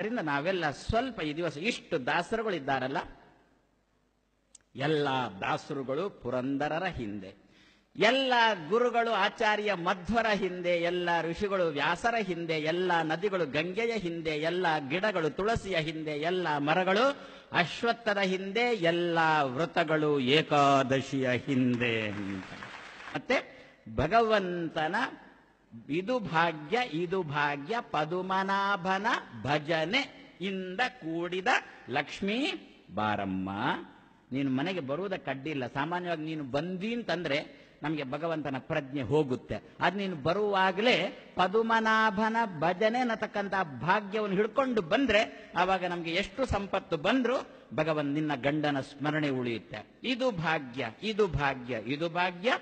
ಅದರಿಂದ ನಾವೆಲ್ಲ ಸ್ವಲ್ಪ ಈ ದಿವಸ ಇಷ್ಟು ದಾಸರುಗಳಿದ್ದಾರಲ್ಲ ಎಲ್ಲ ದಾಸರುಗಳು ಪುರಂದರರ ಹಿಂದೆ ಎಲ್ಲ ಗುರುಗಳು ಆಚಾರ್ಯ ಮಧ್ವರ ಹಿಂದೆ ಎಲ್ಲ ಋಷಿಗಳು ವ್ಯಾಸರ ಹಿಂದೆ ಎಲ್ಲ ನದಿಗಳು ಗಂಗೆಯ ಹಿಂದೆ ಎಲ್ಲ ಗಿಡಗಳು ತುಳಸಿಯ ಹಿಂದೆ ಎಲ್ಲ ಮರಗಳು ಅಶ್ವತ್ಥದ ಹಿಂದೆ ಎಲ್ಲ ವ್ರತಗಳು ಏಕಾದಶಿಯ ಹಿಂದೆ ಮತ್ತೆ ಭಗವಂತನ ಇದು ಭಾಗ್ಯ ಇದು ಭಾಗ್ಯ ಪದುಮನಾಭನ ಭಜನೆ ಇಂದ ಕೂಡಿದ ಲಕ್ಷ್ಮೀ ಬಾರಮ್ಮ ನೀನು ಮನೆಗೆ ಬರುವುದಕ್ಕೆ ಕಡ್ಡಿಲ್ಲ ಸಾಮಾನ್ಯವಾಗಿ ನೀನು ಬಂದಿ ಅಂತಂದ್ರೆ ನಮಗೆ ಭಗವಂತನ ಪ್ರಜ್ಞೆ ಹೋಗುತ್ತೆ ಅದು ನೀನು ಬರುವಾಗಲೇ ಪದುಮನಾಭನ ಭಜನೆ ಅನ್ನತಕ್ಕಂಥ ಭಾಗ್ಯವನ್ನು ಹಿಡ್ಕೊಂಡು ಬಂದ್ರೆ ಆವಾಗ ನಮಗೆ ಎಷ್ಟು ಸಂಪತ್ತು ಬಂದರೂ ಭಗವಂತ ನಿನ್ನ ಗಂಡನ ಸ್ಮರಣೆ ಉಳಿಯುತ್ತೆ ಇದು ಭಾಗ್ಯ ಇದು ಭಾಗ್ಯ ಇದು ಭಾಗ್ಯ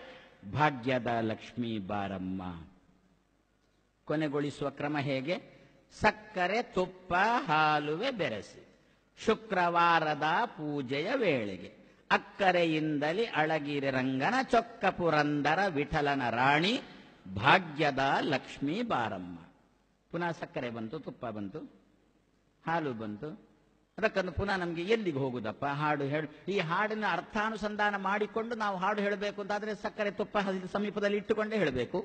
ಭಾಗ್ಯದ ಲಕ್ಷ್ಮೀ ಬಾರಮ್ಮ ಕೊನೆಗೊಳಿಸುವ ಕ್ರಮ ಹೇಗೆ ಸಕ್ಕರೆ ತುಪ್ಪ ಹಾಲುವೆ ಬೆರೆಸಿ ಶುಕ್ರವಾರದ ಪೂಜೆಯ ವೇಳೆಗೆ ಅಕ್ಕರೆಯಿಂದಲಿ ಅಳಗಿರಿ ರಂಗನ ಚೊಕ್ಕ ಪುರಂದರ ವಿಠಲನ ರಾಣಿ ಭಾಗ್ಯದ ಲಕ್ಷ್ಮೀ ಬಾರಮ್ಮ ಪುನಃ ಸಕ್ಕರೆ ಬಂತು ತುಪ್ಪ ಬಂತು ಹಾಲು ಬಂತು ಅದಕ್ಕಂದು ಪುನಃ ನಮಗೆ ಎಲ್ಲಿಗೆ ಹೋಗುದಪ್ಪ ಹಾಡು ಹೇಳು ಈ ಹಾಡಿನ ಅರ್ಥಾನುಸಂಧಾನ ಮಾಡಿಕೊಂಡು ನಾವು ಹಾಡು ಹೇಳಬೇಕು ಅಂತಾದರೆ ಸಕ್ಕರೆ ತುಪ್ಪ ಸಮೀಪದಲ್ಲಿ ಇಟ್ಟುಕೊಂಡೇ ಹೇಳಬೇಕು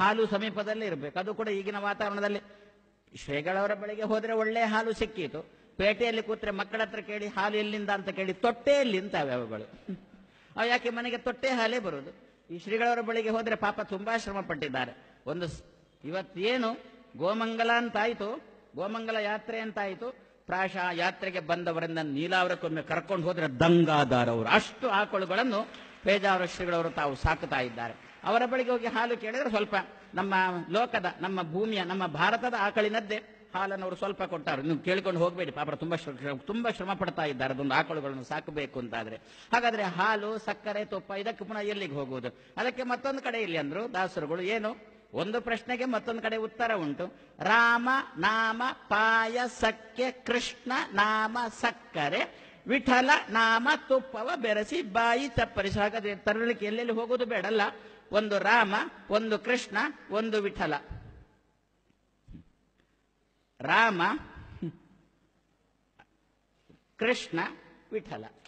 ಹಾಲು ಸಮೀಪದಲ್ಲೇ ಇರಬೇಕು ಅದು ಕೂಡ ಈಗಿನ ವಾತಾವರಣದಲ್ಲಿ ಶ್ರೀಗಳವರ ಬಳಿಗೆ ಹೋದರೆ ಒಳ್ಳೆಯ ಹಾಲು ಸಿಕ್ಕಿತು ಪೇಟೆಯಲ್ಲಿ ಕೂತ್ರೆ ಮಕ್ಕಳ ಹತ್ರ ಕೇಳಿ ಹಾಲು ಎಲ್ಲಿಂದ ಅಂತ ಕೇಳಿ ತೊಟ್ಟೆಯಲ್ಲಿ ಇಂತವೆ ಅವುಗಳು ಅವು ಯಾಕೆ ಮನೆಗೆ ತೊಟ್ಟೆ ಹಾಲೇ ಬರುವುದು ಈ ಶ್ರೀಗಳವರ ಬಳಿಗೆ ಹೋದರೆ ಪಾಪ ತುಂಬಾ ಶ್ರಮ ಪಟ್ಟಿದ್ದಾರೆ ಒಂದು ಇವತ್ತೇನು ಗೋಮಂಗಲ ಅಂತಾಯಿತು ಗೋಮಂಗಲ ಯಾತ್ರೆ ಅಂತಾಯಿತು ಪ್ರಾಯಶಃ ಯಾತ್ರೆಗೆ ಬಂದವರಿಂದ ನೀಲಾವರಕ್ಕೊಮ್ಮೆ ಕರ್ಕೊಂಡು ಹೋದರೆ ಅವರು ಅಷ್ಟು ಆಕಳುಗಳನ್ನು ಪೇಜಾವರ ಶ್ರೀಗಳವರು ತಾವು ಸಾಕುತ್ತಾ ಇದ್ದಾರೆ ಅವರ ಬಳಿಗೆ ಹೋಗಿ ಹಾಲು ಕೇಳಿದರೆ ಸ್ವಲ್ಪ ನಮ್ಮ ಲೋಕದ ನಮ್ಮ ಭೂಮಿಯ ನಮ್ಮ ಭಾರತದ ಆಕಳಿನದ್ದೇ ಹಾಲನ್ನು ಅವರು ಸ್ವಲ್ಪ ಕೊಟ್ಟಾರೆ ನೀವು ಕೇಳಿಕೊಂಡು ಹೋಗಬೇಡಿ ಪಾಪ ತುಂಬ ತುಂಬ ಶ್ರಮ ಪಡ್ತಾ ಇದ್ದಾರೆ ಅದೊಂದು ಆಕಳುಗಳನ್ನು ಸಾಕಬೇಕು ಅಂತಾದರೆ ಹಾಗಾದರೆ ಹಾಲು ಸಕ್ಕರೆ ತುಪ್ಪ ಇದಕ್ಕೆ ಪುನಃ ಎಲ್ಲಿಗೆ ಹೋಗುವುದು ಅದಕ್ಕೆ ಮತ್ತೊಂದು ಕಡೆ ಇಲ್ಲಿ ಅಂದರು ದಾಸರುಗಳು ಏನು ಒಂದು ಪ್ರಶ್ನೆಗೆ ಮತ್ತೊಂದು ಕಡೆ ಉತ್ತರ ಉಂಟು ರಾಮ ನಾಮ ಪಾಯಸಕ್ಕೆ ಕೃಷ್ಣ ನಾಮ ಸಕ್ಕರೆ ವಿಠಲ ನಾಮ ತುಪ್ಪವ ಬೆರೆಸಿ ಬಾಯಿ ತಪ್ಪರಿಸಿ ಹಾಗಾದ್ರೆ ತರಲಿಕ್ಕೆ ಎಲ್ಲೆಲ್ಲಿ ಹೋಗೋದು ಬೇಡಲ್ಲ ಒಂದು ರಾಮ ಒಂದು ಕೃಷ್ಣ ಒಂದು ವಿಠಲ ರಾಮ ಕೃಷ್ಣ ವಿಠಲ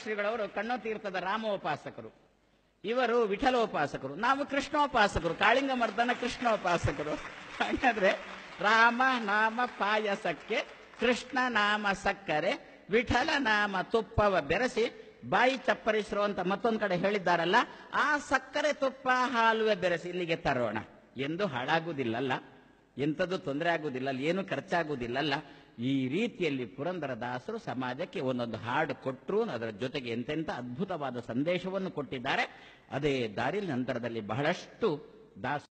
ಶ್ರೀಗಳವರು ಕಣ್ಣು ತೀರ್ಥದ ರಾಮೋಪಾಸಕರು ಇವರು ವಿಠಲೋಪಾಸಕರು ನಾವು ಕೃಷ್ಣೋಪಾಸಕರು ಕಾಳಿಂಗ ಮರ್ದನ ಕೃಷ್ಣೋಪಾಸಕರು ಹಾಗಾದ್ರೆ ರಾಮ ನಾಮ ಪಾಯಸಕ್ಕೆ ಕೃಷ್ಣ ನಾಮ ಸಕ್ಕರೆ ವಿಠಲ ನಾಮ ತುಪ್ಪವ ಬೆರೆಸಿ ಬಾಯಿ ಅಂತ ಮತ್ತೊಂದು ಕಡೆ ಹೇಳಿದ್ದಾರಲ್ಲ ಆ ಸಕ್ಕರೆ ತುಪ್ಪ ಹಾಲುವೆ ಬೆರೆಸಿ ಇಲ್ಲಿಗೆ ತರೋಣ ಎಂದು ಹಾಳಾಗುವುದಿಲ್ಲಲ್ಲ ಎಂಥದ್ದು ತೊಂದರೆ ಆಗುವುದಿಲ್ಲ ಏನು ಖರ್ಚಾಗುವುದಿಲ್ಲಲ್ಲ ಈ ರೀತಿಯಲ್ಲಿ ದಾಸರು ಸಮಾಜಕ್ಕೆ ಒಂದೊಂದು ಹಾಡು ಕೊಟ್ಟರು ಅದರ ಜೊತೆಗೆ ಎಂತೆಂಥ ಅದ್ಭುತವಾದ ಸಂದೇಶವನ್ನು ಕೊಟ್ಟಿದ್ದಾರೆ ಅದೇ ದಾರಿ ನಂತರದಲ್ಲಿ ಬಹಳಷ್ಟು ದಾಸ